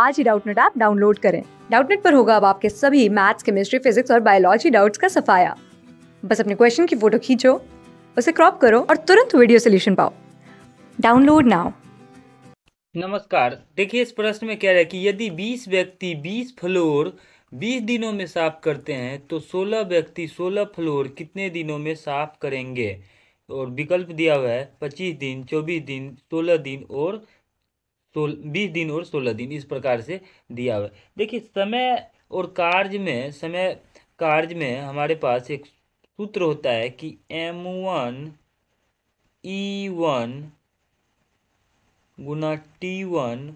आज ही Doubtnut app download करें डाउटनेट पर होगा अब आपके सभी मैथ्स केमिस्ट्री फिजिक्स और बायोलॉजी डाउट्स का सफाया बस अपने क्वेश्चन की फोटो खींचो उसे क्रॉप करो और तुरंत वीडियो सोल्यूशन पाओ डाउनलोड नाउ नमस्कार देखिए इस प्रश्न में कह रहा है कि यदि 20 व्यक्ति 20 फ्लोर 20 दिनों में साफ करते हैं तो 16 व्यक्ति 16 फ्लोर कितने दिनों में साफ करेंगे और विकल्प दिया हुआ है 25 दिन 24 दिन 16 दिन और सोल बीस दिन और सोलह दिन इस प्रकार से दिया हुआ देखिए समय और कार्य में समय कार्य में हमारे पास एक सूत्र होता है कि एम वन ई वन गुना टी वन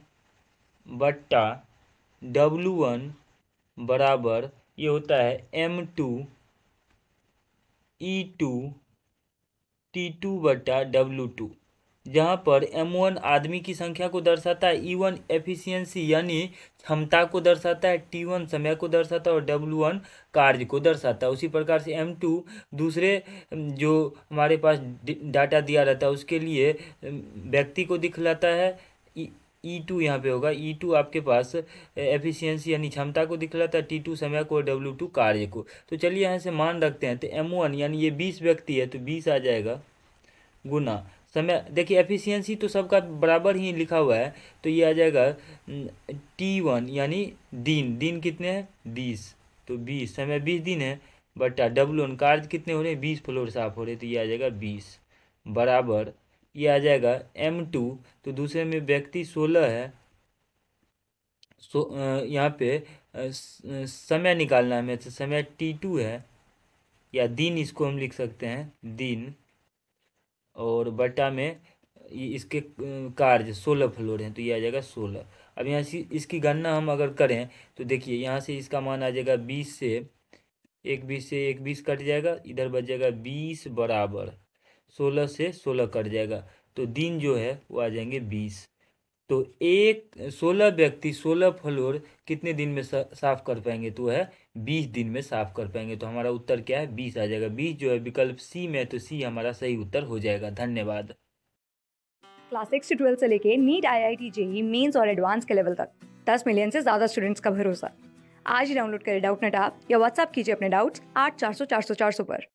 बट्टा डब्लू वन बराबर ये होता है M two E two T two बट्टा डब्लू टू जहाँ पर एम वन आदमी की संख्या को दर्शाता है ई वन एफिशियंसी यानी क्षमता को दर्शाता है टी वन समय को दर्शाता है और डब्ल्यू वन कार्य को दर्शाता है उसी प्रकार से एम टू दूसरे जो हमारे पास डाटा दिया रहता है उसके लिए व्यक्ति को दिखलाता है ई e, टू e यहाँ पे होगा ई e टू आपके पास एफिशिएंसी यानी क्षमता को दिखलाता है टी टू समय को और डब्ल्यू टू कार्य को तो चलिए यहाँ से मान रखते हैं तो एम वन यानी ये बीस व्यक्ति है तो बीस आ जाएगा गुना समय देखिए एफिशिएंसी तो सबका बराबर ही लिखा हुआ है तो ये आ जाएगा टी वन यानी दिन दिन कितने हैं बीस तो बीस समय बीस दिन है बट डब्लू वन कार्य कितने हो रहे हैं बीस फ्लोर साफ हो रहे तो ये आ जाएगा बीस बराबर ये आ जाएगा एम टू तो दूसरे में व्यक्ति सोलह है सो यहाँ पे समय निकालना है हमें तो समय टी टू है या दिन इसको हम लिख सकते हैं दिन और बटा में इसके कार्य सोलह फ्लोर हैं तो ये आ जाएगा सोलह अब यहाँ से इसकी गणना हम अगर करें तो देखिए यहाँ से इसका मान आ जाएगा बीस से एक बीस से एक बीस कट जाएगा इधर बच जाएगा बीस बराबर सोलह से सोलह कट जाएगा तो दिन जो है वो आ जाएंगे बीस तो एक सोलह व्यक्ति सोलह फ्लोर कितने दिन में साफ कर पाएंगे तो है बीस दिन में साफ कर पाएंगे तो हमारा उत्तर क्या है बीस आ जाएगा बीस जो है विकल्प सी में तो सी हमारा सही उत्तर हो जाएगा धन्यवाद क्लास सिक्स से ट्वेल्थ से लेके NEET I I T JEE mains और एडवांस के लेवल तक दस मिलियन से ज़्यादा स्टूडेंट्स का भरोसा आज ही डाउनलोड करें डाउट नेट आप या व्हाट्सअप कीजिए अपने डाउट्स आठ चार सौ चार सौ चार सौ पर